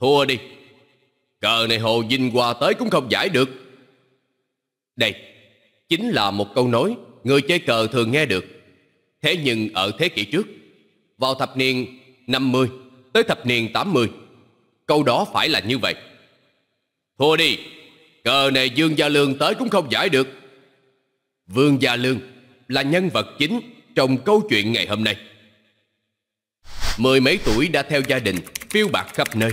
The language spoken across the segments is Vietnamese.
Thua đi Cờ này Hồ dinh Hòa tới cũng không giải được Đây Chính là một câu nói Người chơi cờ thường nghe được Thế nhưng ở thế kỷ trước Vào thập niên 50 Tới thập niên 80 Câu đó phải là như vậy Thua đi Cờ này Dương Gia Lương tới cũng không giải được Vương Gia Lương Là nhân vật chính Trong câu chuyện ngày hôm nay Mười mấy tuổi đã theo gia đình Phiêu bạc khắp nơi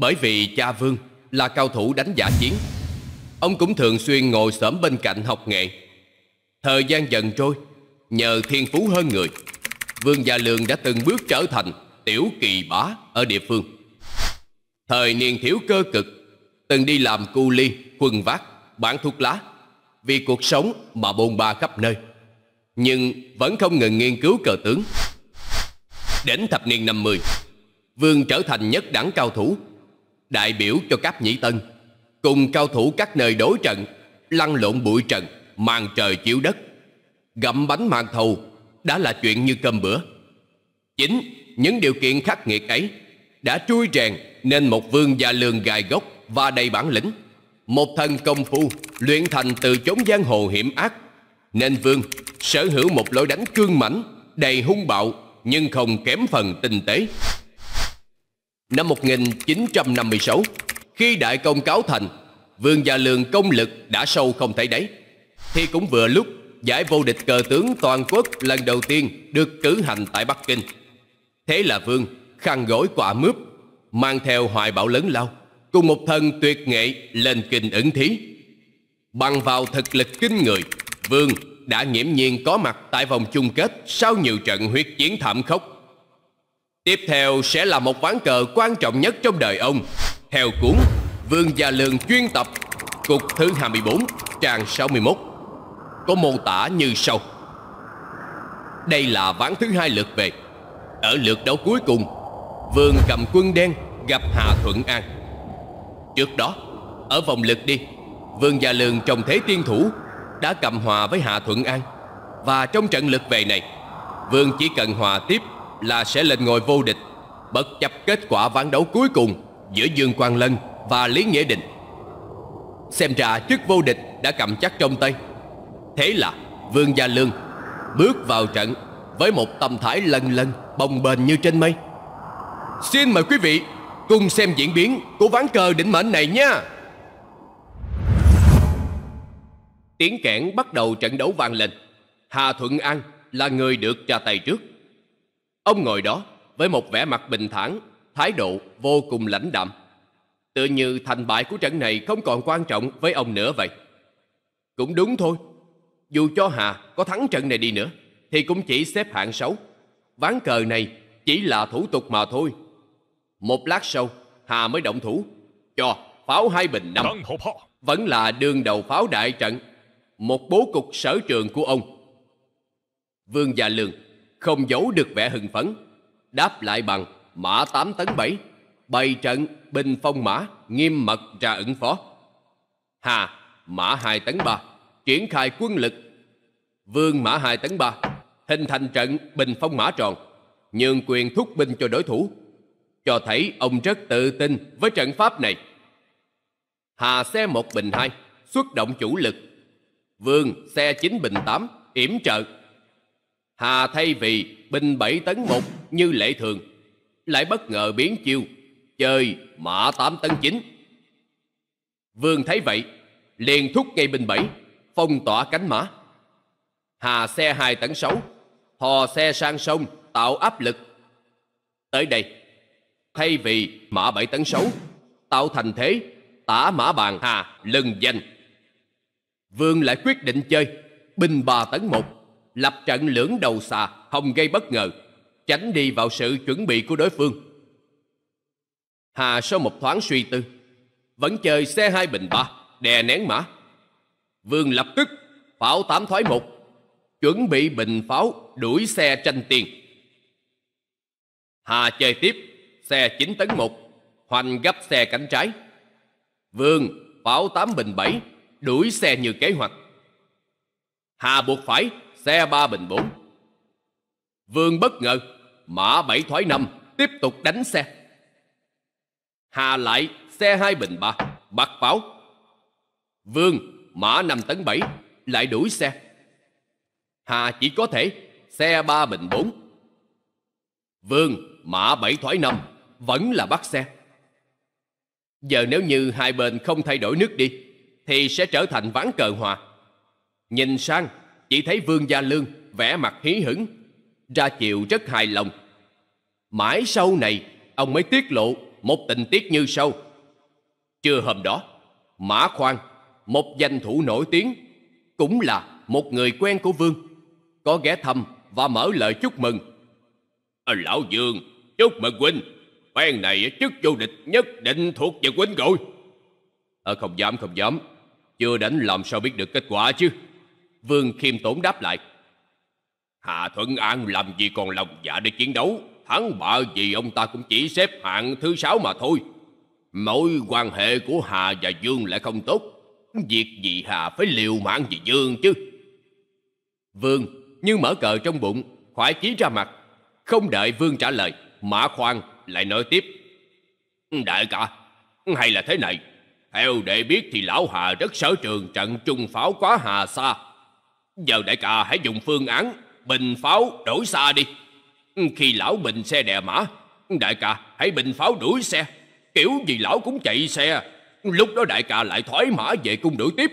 bởi vì cha Vương là cao thủ đánh giả chiến Ông cũng thường xuyên ngồi sớm bên cạnh học nghệ Thời gian dần trôi Nhờ thiên phú hơn người Vương Gia Lương đã từng bước trở thành Tiểu kỳ bá ở địa phương Thời niên thiếu cơ cực Từng đi làm cu ly, khuân vác, bán thuốc lá Vì cuộc sống mà bôn ba khắp nơi Nhưng vẫn không ngừng nghiên cứu cờ tướng Đến thập niên 50 Vương trở thành nhất đẳng cao thủ đại biểu cho các Nhĩ Tân, cùng cao thủ các nơi đối trận, lăn lộn bụi trần, màn trời chiếu đất. Gặm bánh màn thầu đã là chuyện như cơm bữa. Chính những điều kiện khắc nghiệt ấy đã trui rèn nên một vương gia lương gài gốc và đầy bản lĩnh. Một thần công phu luyện thành từ chốn giang hồ hiểm ác. Nên vương sở hữu một lối đánh cương mãnh đầy hung bạo nhưng không kém phần tinh tế. Năm 1956, khi đại công cáo thành, Vương Gia lường công lực đã sâu không thấy đáy. Thì cũng vừa lúc giải vô địch cờ tướng toàn quốc lần đầu tiên được cử hành tại Bắc Kinh. Thế là Vương khăn gối quả mướp, mang theo hoài bão lớn lao, cùng một thân tuyệt nghệ lên kinh ứng thí. Bằng vào thực lực kinh người, Vương đã nghiễm nhiên có mặt tại vòng chung kết sau nhiều trận huyết chiến thảm khốc Tiếp theo sẽ là một ván cờ quan trọng nhất trong đời ông Theo cuốn Vương Gia Lương chuyên tập Cục thứ 24 trang 61 Có mô tả như sau Đây là ván thứ hai lượt về Ở lượt đấu cuối cùng Vương cầm quân đen gặp Hạ Thuận An Trước đó Ở vòng lượt đi Vương Gia Lương trong thế tiên thủ Đã cầm hòa với Hạ Thuận An Và trong trận lượt về này Vương chỉ cần hòa tiếp là sẽ lên ngồi vô địch bất chấp kết quả ván đấu cuối cùng giữa Dương Quang Lân và Lý Nghĩa Định. Xem ra chức vô địch đã cầm chắc trong tay. Thế là Vương Gia Lương bước vào trận với một tâm thái lân lân bồng bềnh như trên mây. Xin mời quý vị cùng xem diễn biến của ván cờ đỉnh mệnh này nha. Tiếng kẽn bắt đầu trận đấu vang lên. Hà Thuận An là người được ra tay trước. Ông ngồi đó với một vẻ mặt bình thản, thái độ vô cùng lãnh đạm. Tựa như thành bại của trận này không còn quan trọng với ông nữa vậy. Cũng đúng thôi. Dù cho Hà có thắng trận này đi nữa, thì cũng chỉ xếp hạng xấu Ván cờ này chỉ là thủ tục mà thôi. Một lát sau, Hà mới động thủ. Cho pháo hai bình năm. Vẫn là đương đầu pháo đại trận. Một bố cục sở trường của ông. Vương Gia Lương không giấu được vẻ hưng phấn đáp lại bằng mã tám tấn bảy bày trận bình phong mã nghiêm mật ra ứng phó hà mã hai tấn ba triển khai quân lực vương mã hai tấn ba hình thành trận bình phong mã tròn nhường quyền thúc binh cho đối thủ cho thấy ông rất tự tin với trận pháp này hà xe một bình hai xuất động chủ lực vương xe chín bình tám yểm trợ Hà thay vì binh bảy tấn một như lệ thường, lại bất ngờ biến chiêu, chơi mã tám tấn chín. Vương thấy vậy, liền thúc ngay binh bảy, phong tỏa cánh mã. Hà xe hai tấn sáu, thò xe sang sông tạo áp lực. Tới đây, thay vì mã bảy tấn sáu, tạo thành thế, tả mã bàn Hà lần danh. Vương lại quyết định chơi binh ba tấn một lập trận lưỡng đầu xà, hồng gây bất ngờ, tránh đi vào sự chuẩn bị của đối phương. Hà sau một thoáng suy tư, vẫn chơi xe hai bình ba, đè nén mã. Vương lập tức, pháo tám thoái một, chuẩn bị bình pháo đuổi xe tranh tiền. Hà chơi tiếp, xe chín tấn một hoành gấp xe cánh trái. Vương, pháo tám bình bảy đuổi xe như kế hoạch. Hà buộc phải xe ba bình bốn Vương bất ngờ, mã bảy thoái năm tiếp tục đánh xe. Hà lại xe hai bình ba bắt báo. Vương, mã năm tấn bảy lại đuổi xe. Hà chỉ có thể xe ba bình bốn Vương, mã bảy thoái năm vẫn là bắt xe. Giờ nếu như hai bên không thay đổi nước đi, thì sẽ trở thành ván cờ hòa. Nhìn sang chỉ thấy Vương Gia Lương vẻ mặt hí hửng, ra chiều rất hài lòng. Mãi sau này, ông mới tiết lộ một tình tiết như sau. Trưa hôm đó, Mã Khoan, một danh thủ nổi tiếng, cũng là một người quen của Vương, có ghé thăm và mở lời chúc mừng. À, Lão Dương, chúc mừng huynh, phen này chức vô địch nhất định thuộc về huynh rồi. À, không dám, không dám, chưa đánh làm sao biết được kết quả chứ. Vương Khiêm Tốn đáp lại. Hà Thuận An làm gì còn lòng dạ để chiến đấu. Thắng bại gì ông ta cũng chỉ xếp hạng thứ sáu mà thôi. Mối quan hệ của Hà và Dương lại không tốt. Việc gì Hà phải liều mạng vì Dương chứ. Vương như mở cờ trong bụng, khoái chí ra mặt. Không đợi Vương trả lời, Mã Khoan lại nói tiếp. Đại ca, hay là thế này, theo đệ biết thì lão Hà rất sở trường trận trung pháo quá hà xa Giờ đại ca hãy dùng phương án bình pháo đổi xa đi. Ừ, khi lão bình xe đè mã, ừ, đại ca hãy bình pháo đuổi xe. Kiểu gì lão cũng chạy xe. Lúc đó đại ca lại thoái mã về cung đuổi tiếp.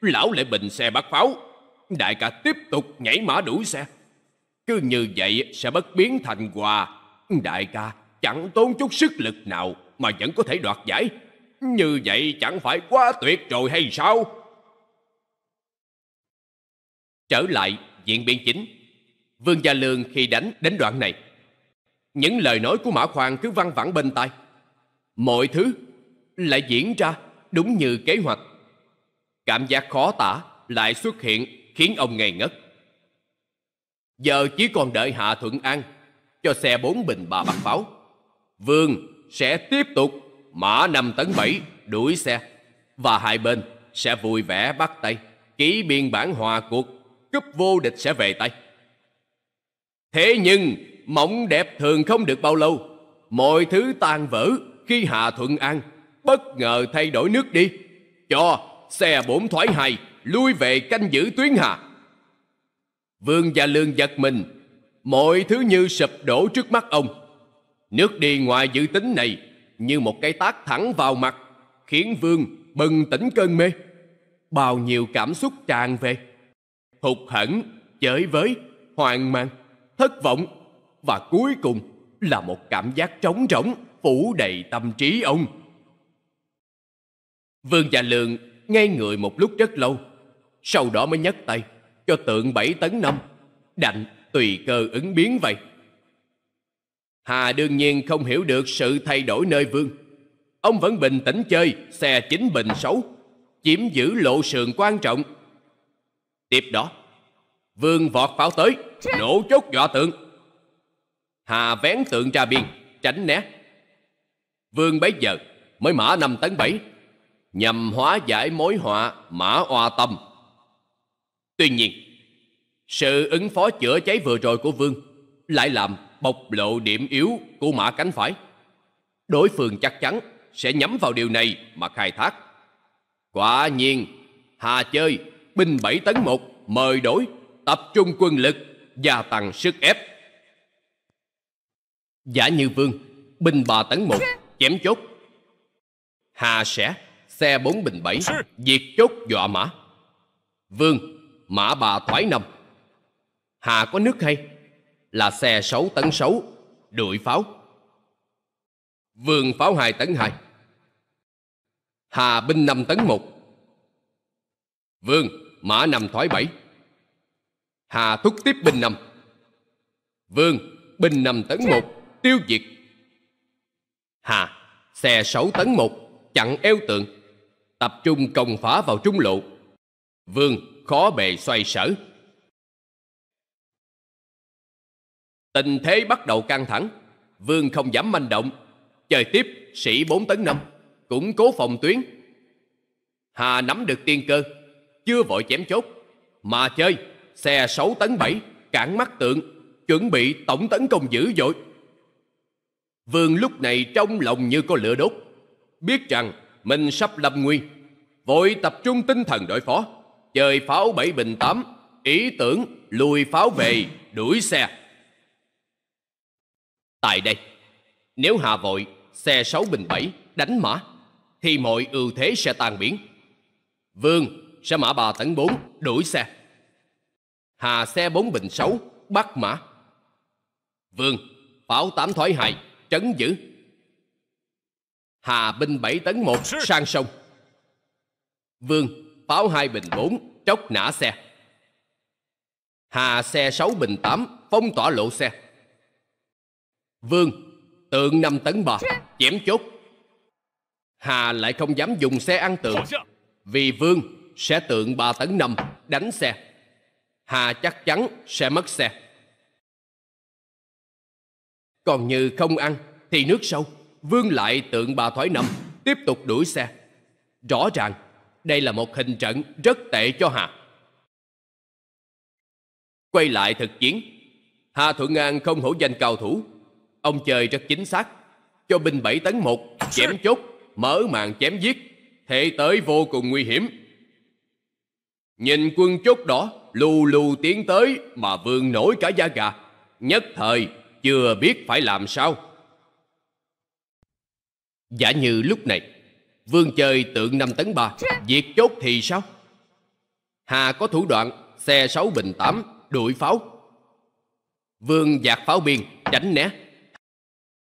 Lão lại bình xe bắt pháo. Đại ca tiếp tục nhảy mã đuổi xe. Cứ như vậy sẽ bất biến thành quà. Ừ, đại ca chẳng tốn chút sức lực nào mà vẫn có thể đoạt giải. Như vậy chẳng phải quá tuyệt rồi hay sao? Trở lại diện biên chính, Vương Gia Lương khi đánh đến đoạn này, những lời nói của Mã Khoan cứ văng vẳng bên tai. Mọi thứ lại diễn ra đúng như kế hoạch. Cảm giác khó tả lại xuất hiện khiến ông ngây ngất. Giờ chỉ còn đợi Hạ Thuận An cho xe bốn bình bà bạc pháo. Vương sẽ tiếp tục mã năm tấn bảy đuổi xe và hai bên sẽ vui vẻ bắt tay ký biên bản hòa cuộc cúp vô địch sẽ về tay. Thế nhưng, mộng đẹp thường không được bao lâu. Mọi thứ tan vỡ khi Hà Thuận An bất ngờ thay đổi nước đi. Cho xe bổn thoái hài lui về canh giữ tuyến hà. Vương Gia Lương giật mình, mọi thứ như sụp đổ trước mắt ông. Nước đi ngoài dự tính này như một cái tác thẳng vào mặt, khiến Vương bừng tỉnh cơn mê. Bao nhiêu cảm xúc tràn về hụt hẫng, chới với, hoang mang, thất vọng và cuối cùng là một cảm giác trống rỗng phủ đầy tâm trí ông. Vương Gia lường ngay người một lúc rất lâu, sau đó mới nhấc tay cho tượng bảy tấn năm, đành tùy cơ ứng biến vậy. Hà đương nhiên không hiểu được sự thay đổi nơi vương. Ông vẫn bình tĩnh chơi xe chính bình xấu, chiếm giữ lộ sườn quan trọng Tiếp đó, vương vọt pháo tới, nổ chốt dọa tượng. Hà vén tượng ra biên, tránh né. Vương bấy giờ mới mã năm tấn bảy nhằm hóa giải mối họa mã oa tâm. Tuy nhiên, sự ứng phó chữa cháy vừa rồi của Vương lại làm bộc lộ điểm yếu của mã cánh phải. Đối phương chắc chắn sẽ nhắm vào điều này mà khai thác. Quả nhiên, Hà chơi binh 7 tấn 1 mời đổi, tập trung quân lực, gia tăng sức ép. Giả Như Vương, binh 3 tấn 1 chém chốt. Hà sẽ xe 4 bình 7 diệt chốt dọa mã. Vương, mã bà thoái nằm. Hà có nước hay? Là xe 6 tấn 6 đuổi pháo. Vương pháo 2 tấn 2. Hà binh 5 tấn 1. Vương mã nằm thoái bảy hà thúc tiếp binh nằm, vương binh nằm tấn một tiêu diệt hà xe sáu tấn một chặn eo tượng tập trung công phá vào trung lộ vương khó bề xoay sở tình thế bắt đầu căng thẳng vương không dám manh động chơi tiếp sĩ bốn tấn năm củng cố phòng tuyến hà nắm được tiên cơ chưa vội chém chốt. Mà chơi, xe sáu tấn bảy cản mắt tượng, chuẩn bị tổng tấn công dữ dội. Vương lúc này trong lòng như có lửa đốt, biết rằng mình sắp lâm nguy, vội tập trung tinh thần đối phó, chơi pháo bảy bình tám ý tưởng lùi pháo về, đuổi xe. Tại đây, nếu hạ vội, xe sáu bình bảy đánh mã, thì mọi ưu thế sẽ tan biến. Vương sẽ mã bà tấn 4 đuổi xe. Hà xe 4 bình 6 bắt mã. Vương, pháo 8 thoái 2 trấn giữ. Hà binh 7 tấn 1 sang sông. Vương, pháo 2 bình 4 chốc nã xe. Hà xe 6 bình 8 phong tỏa lộ xe. Vương, tượng 5 tấn 3 chém chốt. Hà lại không dám dùng xe ăn tượng vì Vương sẽ tượng 3 tấn 5 đánh xe. Hà chắc chắn sẽ mất xe. Còn như không ăn thì nước sâu, vương lại tượng bà thoái năm, tiếp tục đuổi xe. Rõ ràng, đây là một hình trận rất tệ cho Hà. Quay lại thực chiến, Hà Thuận An không hổ danh cao thủ. Ông chơi rất chính xác, cho binh 7 tấn 1, chém chốt, mở màn chém giết, thế tới vô cùng nguy hiểm. Nhìn quân chốt đó lù lù tiến tới mà vương nổi cả da gà. Nhất thời chưa biết phải làm sao. Giả như lúc này, vương chơi tượng năm tấn ba diệt chốt thì sao? Hà có thủ đoạn, xe sáu bình tám đuổi pháo. Vương giạt pháo biên, đánh né.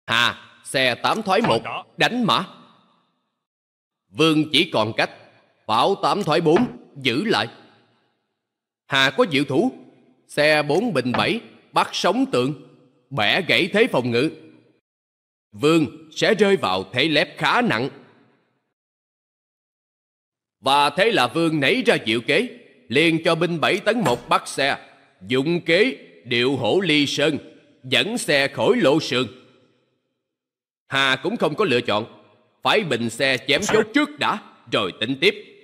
Hà, xe tám thoái một đánh mã. Vương chỉ còn cách, pháo tám thoái bốn giữ lại. Hà có diệu thủ, xe bốn bình bảy bắt sống tượng, bẻ gãy thế phòng ngự. Vương sẽ rơi vào thế lép khá nặng. Và thế là Vương nảy ra diệu kế, liền cho binh bảy tấn một bắt xe, dụng kế điệu hổ ly sơn, dẫn xe khỏi lộ sườn. Hà cũng không có lựa chọn, phải bình xe chém chốt trước đã, rồi tính tiếp.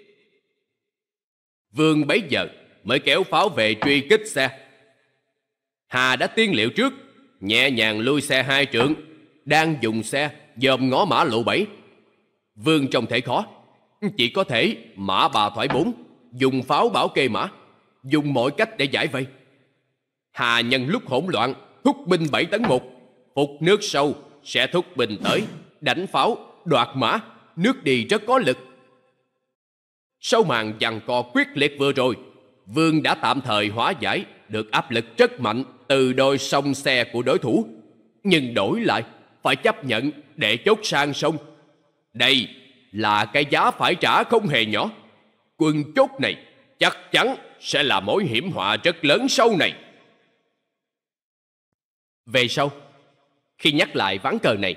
Vương bấy giờ mới kéo pháo về truy kích xe. Hà đã tiên liệu trước, nhẹ nhàng lui xe hai trượng, đang dùng xe dòm ngó mã lộ bảy. Vương trong thể khó, chỉ có thể mã bà thoải bốn, dùng pháo bảo kê mã, dùng mọi cách để giải vây. Hà nhân lúc hỗn loạn, thúc binh bảy tấn một, phục nước sâu sẽ thúc binh tới, đánh pháo, đoạt mã, nước đi rất có lực. Sau màn giằng co quyết liệt vừa rồi, Vương đã tạm thời hóa giải được áp lực rất mạnh từ đôi sông xe của đối thủ. Nhưng đổi lại, phải chấp nhận để chốt sang sông. Đây là cái giá phải trả không hề nhỏ. Quân chốt này chắc chắn sẽ là mối hiểm họa rất lớn sau này. Về sau, khi nhắc lại ván cờ này,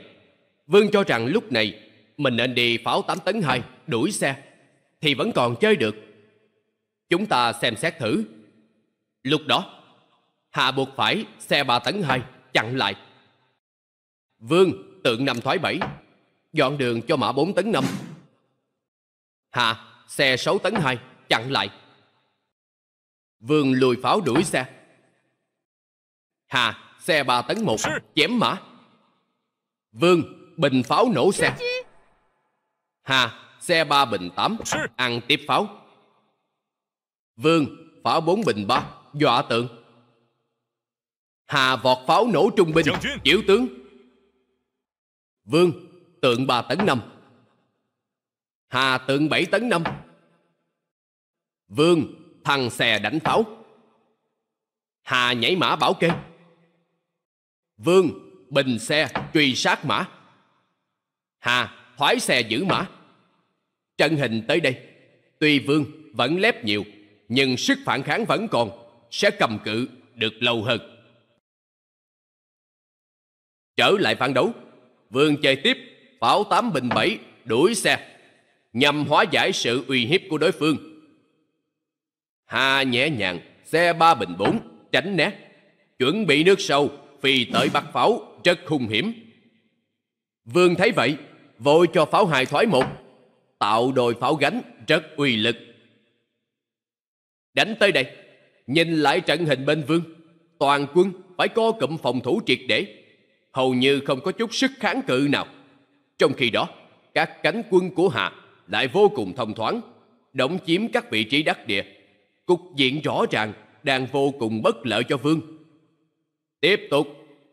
Vương cho rằng lúc này mình nên đi pháo 8 tấn 2 đuổi xe thì vẫn còn chơi được. Chúng ta xem xét thử. Lúc đó, Hạ buộc phải xe ba tấn hai chặn lại. Vương tượng năm thoái bảy, dọn đường cho mã bốn tấn năm. Hạ xe sáu tấn hai chặn lại. Vương lùi pháo đuổi xe. Hà xe ba tấn một chém mã. Vương bình pháo nổ xe. Hà xe ba bình tám ăn tiếp pháo vương pháo bốn bình ba dọa tượng hà vọt pháo nổ trung binh chiếu tướng vương tượng ba tấn năm hà tượng bảy tấn năm vương thằng xè đánh pháo hà nhảy mã bảo kê vương bình xe truy sát mã hà thoái xe giữ mã Trận hình tới đây, tuy vương vẫn lép nhiều, nhưng sức phản kháng vẫn còn, sẽ cầm cự được lâu hơn. Trở lại phản đấu, vương chơi tiếp, pháo tám bình bảy đuổi xe, nhằm hóa giải sự uy hiếp của đối phương. Hà nhẹ nhàng, xe ba bình bốn tránh né, chuẩn bị nước sâu, phi tới bắt pháo, rất hung hiểm. Vương thấy vậy, vội cho pháo hài thoái một, tạo đồi pháo gánh rất uy lực. Đánh tới đây, nhìn lại trận hình bên vương, toàn quân phải co cụm phòng thủ triệt để, hầu như không có chút sức kháng cự nào. Trong khi đó, các cánh quân của Hạ lại vô cùng thông thoáng, đóng chiếm các vị trí đắc địa. Cục diện rõ ràng đang vô cùng bất lợi cho vương. Tiếp tục,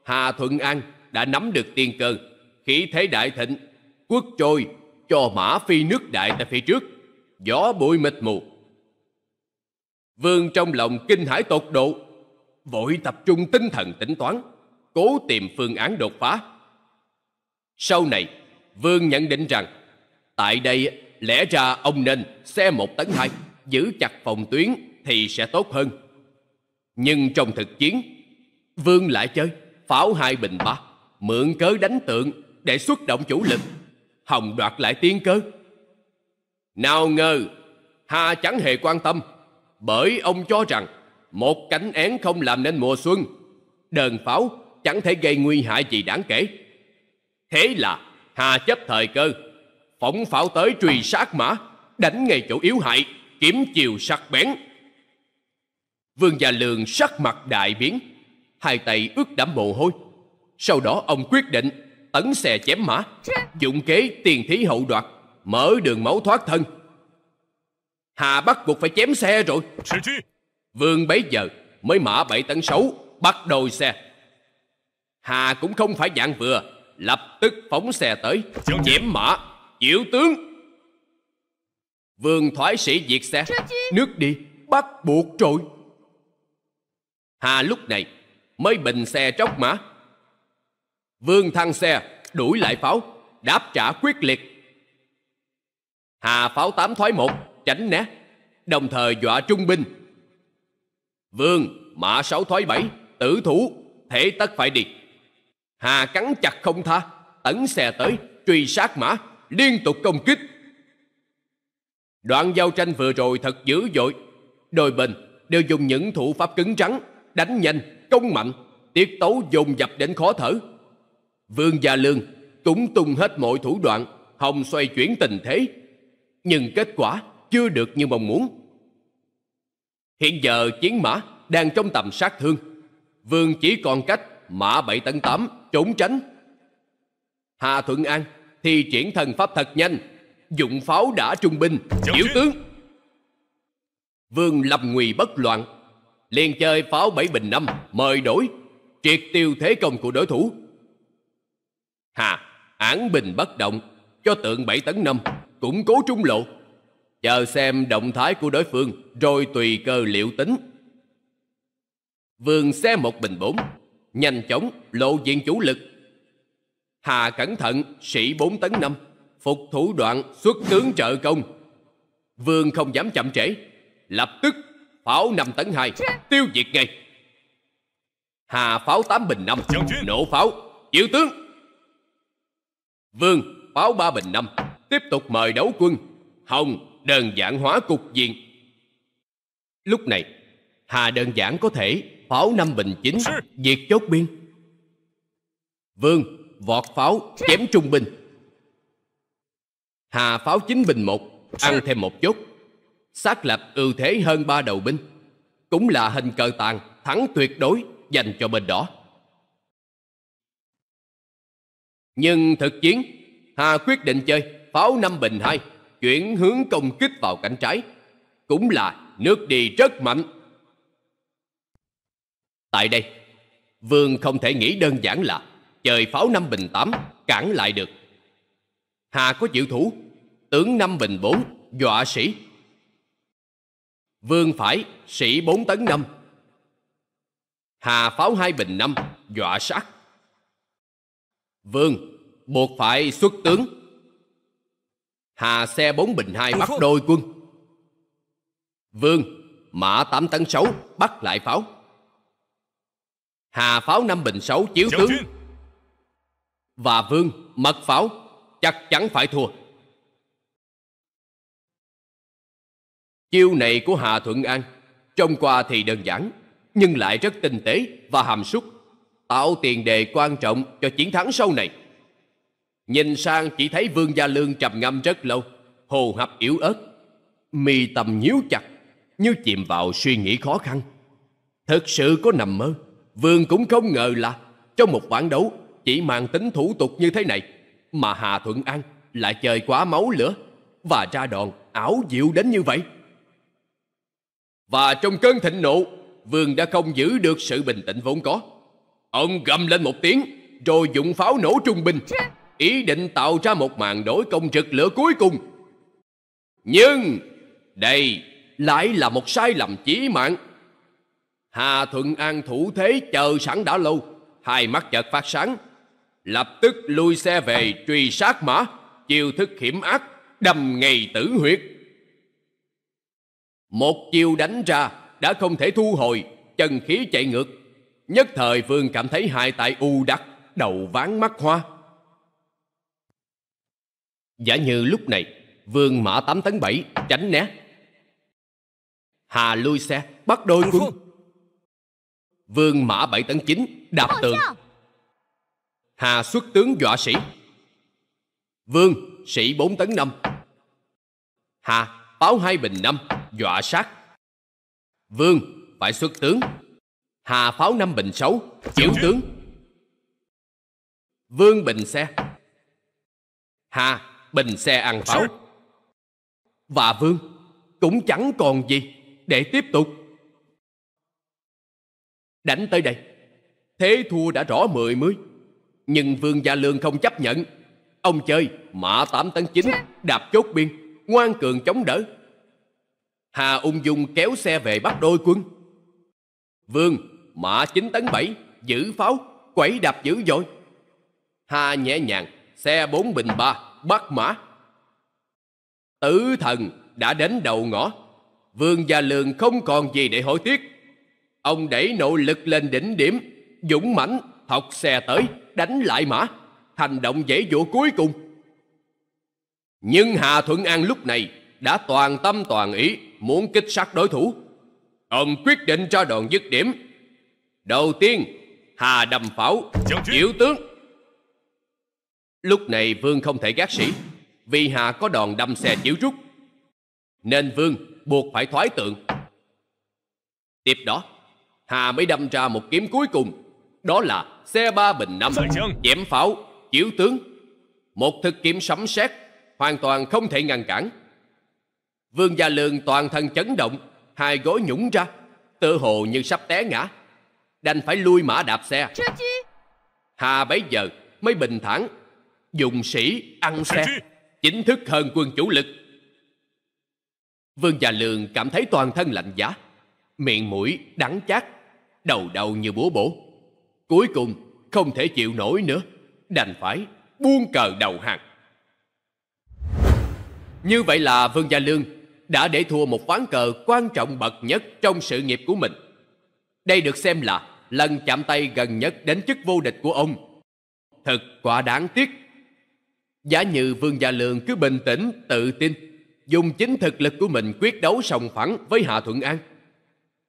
Hà Thuận An đã nắm được tiên cơ, khí thế đại thịnh, quốc trôi cho mã phi nước đại tại phía trước gió bụi mịt mù vương trong lòng kinh hãi tột độ vội tập trung tinh thần tính toán cố tìm phương án đột phá sau này vương nhận định rằng tại đây lẽ ra ông nên xe một tấn hai giữ chặt phòng tuyến thì sẽ tốt hơn nhưng trong thực chiến vương lại chơi pháo hai bình ba mượn cớ đánh tượng để xuất động chủ lực hòng đoạt lại tiên cơ. Nào ngờ, Hà chẳng hề quan tâm, bởi ông cho rằng một cánh én không làm nên mùa xuân, đờn pháo chẳng thể gây nguy hại gì đáng kể. Thế là Hà chấp thời cơ, phóng pháo tới truy sát mã, đánh ngay chỗ yếu hại, kiếm chiều sắc bén. Vương Gia Lường sắc mặt đại biến, hai tay ướt đẫm mồ hôi. Sau đó ông quyết định tấn xè chém mã Dụng kế tiền thí hậu đoạt Mở đường máu thoát thân Hà bắt buộc phải chém xe rồi Vương bấy giờ mới mã bảy tấn sáu Bắt đầu xe Hà cũng không phải dạng vừa Lập tức phóng xe tới Chém mã Diệu tướng Vương thoái sĩ diệt xe Nước đi Bắt buộc rồi Hà lúc này mới bình xe tróc mã Vương thăng xe, đuổi lại pháo, đáp trả quyết liệt. Hà pháo tám thoái một, tránh né, đồng thời dọa trung binh. Vương, mã sáu thoái bảy, tử thủ, thể tất phải đi. Hà cắn chặt không tha, tấn xe tới, truy sát mã, liên tục công kích. Đoạn giao tranh vừa rồi thật dữ dội. Đôi bên đều dùng những thủ pháp cứng rắn, đánh nhanh, công mạnh, tiết tấu dồn dập đến khó thở, Vương Gia Lương cũng tung hết mọi thủ đoạn, hòng xoay chuyển tình thế. Nhưng kết quả chưa được như mong muốn. Hiện giờ chiến mã đang trong tầm sát thương. Vương chỉ còn cách mã bảy tấn tám trốn tránh. Hà Thuận An thì triển thần pháp thật nhanh, dụng pháo đã trung binh, diễu tướng. Vương lâm nguy bất loạn, liền chơi pháo bảy bình năm mời đổi, triệt tiêu thế công của đối thủ. Hà, án bình bất động, cho tượng 7 tấn 5, củng cố trung lộ. Chờ xem động thái của đối phương, rồi tùy cơ liệu tính. Vương xe một bình bốn, nhanh chóng lộ diện chủ lực. Hà cẩn thận, sĩ 4 tấn 5, phục thủ đoạn xuất tướng trợ công. Vương không dám chậm trễ, lập tức pháo 5 tấn 2, tiêu diệt ngay. Hà pháo 8 bình 5, nổ pháo, diệu tướng. Vương báo ba bình năm Tiếp tục mời đấu quân Hồng đơn giản hóa cục diện Lúc này Hà đơn giản có thể Pháo năm bình chính Diệt chốt biên Vương vọt pháo chém trung bình Hà pháo chín bình một Ăn thêm một chút Xác lập ưu thế hơn ba đầu binh Cũng là hình cờ tàn Thắng tuyệt đối Dành cho bên đó Nhưng thực chiến, Hà quyết định chơi pháo năm bình hai, chuyển hướng công kích vào cánh trái. Cũng là nước đi rất mạnh. Tại đây, Vương không thể nghĩ đơn giản là chơi pháo năm bình tám cản lại được. Hà có chịu thủ, tướng năm bình bốn dọa sĩ. Vương phải sĩ bốn tấn năm Hà pháo hai bình năm dọa sát Vương, buộc phải xuất tướng. Hà xe bốn bình hai bắt đôi quân. Vương, mã tám tấn sáu bắt lại pháo. Hà pháo năm bình sáu chiếu tướng. Và Vương, mật pháo, chắc chắn phải thua. Chiêu này của Hà Thuận An Trông qua thì đơn giản Nhưng lại rất tinh tế và hàm súc tạo tiền đề quan trọng cho chiến thắng sau này. Nhìn sang chỉ thấy Vương Gia Lương trầm ngâm rất lâu, hồ hấp yếu ớt, mi tâm nhíu chặt, như chìm vào suy nghĩ khó khăn. Thật sự có nằm mơ, Vương cũng không ngờ là trong một bản đấu chỉ mang tính thủ tục như thế này mà Hà Thuận An lại chơi quá máu lửa và ra đòn ảo diệu đến như vậy. Và trong cơn thịnh nộ, Vương đã không giữ được sự bình tĩnh vốn có. Ông gầm lên một tiếng Rồi dụng pháo nổ trung bình Ý định tạo ra một màn đối công trực lửa cuối cùng Nhưng Đây lại là một sai lầm chí mạng Hà Thuận An thủ thế chờ sẵn đã lâu Hai mắt chợt phát sáng Lập tức lui xe về truy sát mã Chiêu thức hiểm ác Đâm ngày tử huyệt Một chiêu đánh ra Đã không thể thu hồi Chân khí chạy ngược Nhất thời Phương cảm thấy hai tay u đắc, đầu ván mắt hoa. Giả như lúc này, Vương mã tám tấn bảy tránh né. Hà lui xe, bắt đôi quân. Vương mã bảy tấn chín đạp tường. Hà xuất tướng dọa sĩ. Vương sĩ bốn tấn năm Hà báo hai bình năm dọa sát. Vương phải xuất tướng Hà pháo năm bình sáu Chiếu tướng Vương bình xe Hà bình xe ăn pháo Và Vương Cũng chẳng còn gì Để tiếp tục Đánh tới đây Thế thua đã rõ mười mươi Nhưng Vương Gia Lương không chấp nhận Ông chơi mã tám tấn chín Đạp chốt biên Ngoan cường chống đỡ Hà ung dung kéo xe về bắt đôi quân Vương mã 9 tấn bảy giữ pháo, quẩy đạp dữ dội. Ha nhẹ nhàng, xe bốn bình ba bắt mã. Tử thần đã đến đầu ngõ. Vương Gia lường không còn gì để hối tiếc. Ông đẩy nỗ lực lên đỉnh điểm, dũng mãnh thọc xe tới, đánh lại mã. Hành động dễ dụ cuối cùng. Nhưng Hà Thuận An lúc này đã toàn tâm toàn ý muốn kích sát đối thủ. Ông quyết định cho đòn dứt điểm Đầu tiên, Hà Đầm Pháo, Diệu tướng. Lúc này Vương không thể gác sĩ, vì Hà có đòn đâm xe chiếu rút. Nên Vương buộc phải thoái tượng. Tiếp đó, Hà mới đâm ra một kiếm cuối cùng. Đó là xe ba bình năm, chém pháo, chiếu tướng. Một thực kiếm sấm sét hoàn toàn không thể ngăn cản. Vương Gia Lương toàn thân chấn động, hai gối nhũng ra, tự hồ như sắp té ngã đành phải lui mã đạp xe hà bấy giờ mới bình thản dùng sĩ ăn xe chính thức hơn quân chủ lực vương già lường cảm thấy toàn thân lạnh giá miệng mũi đắng chát đầu đầu như búa bổ cuối cùng không thể chịu nổi nữa đành phải buông cờ đầu hàng như vậy là vương gia lương đã để thua một ván cờ quan trọng bậc nhất trong sự nghiệp của mình đây được xem là lần chạm tay gần nhất đến chức vô địch của ông. Thật quả đáng tiếc. Giả như Vương Gia Lượng cứ bình tĩnh, tự tin, dùng chính thực lực của mình quyết đấu sòng phẳng với Hạ Thuận An.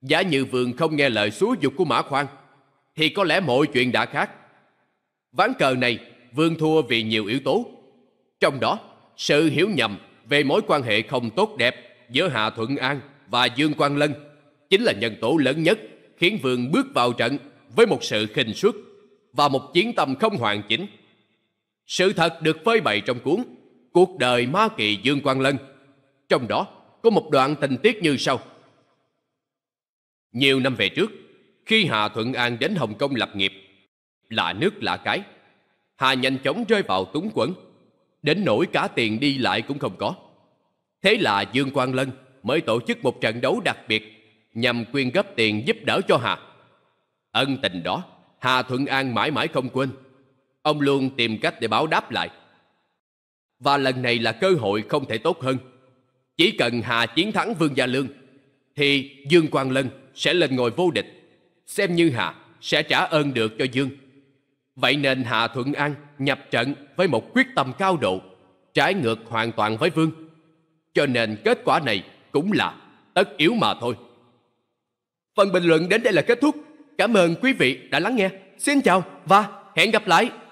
Giả như Vương không nghe lời xúi dục của Mã Khoan, thì có lẽ mọi chuyện đã khác. Ván cờ này, Vương thua vì nhiều yếu tố. Trong đó, sự hiểu nhầm về mối quan hệ không tốt đẹp giữa Hạ Thuận An và Dương Quang Lân chính là nhân tố lớn nhất khiến Vương bước vào trận với một sự khinh suất và một chiến tâm không hoàn chỉnh. Sự thật được phơi bày trong cuốn Cuộc đời Ma Kỳ Dương Quang Lân. Trong đó có một đoạn tình tiết như sau. Nhiều năm về trước, khi Hà Thuận An đến Hồng Kông lập nghiệp, lạ nước lạ cái, Hà nhanh chóng rơi vào túng quẫn, đến nỗi cả tiền đi lại cũng không có. Thế là Dương Quang Lân mới tổ chức một trận đấu đặc biệt nhằm quyên góp tiền giúp đỡ cho Hà. Ân tình đó, Hà Thuận An mãi mãi không quên. Ông luôn tìm cách để báo đáp lại. Và lần này là cơ hội không thể tốt hơn. Chỉ cần Hà chiến thắng Vương Gia Lương, thì Dương Quang Lân sẽ lên ngồi vô địch. Xem như Hà sẽ trả ơn được cho Dương. Vậy nên Hà Thuận An nhập trận với một quyết tâm cao độ, trái ngược hoàn toàn với Vương. Cho nên kết quả này cũng là tất yếu mà thôi. Phần bình luận đến đây là kết thúc. Cảm ơn quý vị đã lắng nghe. Xin chào và hẹn gặp lại.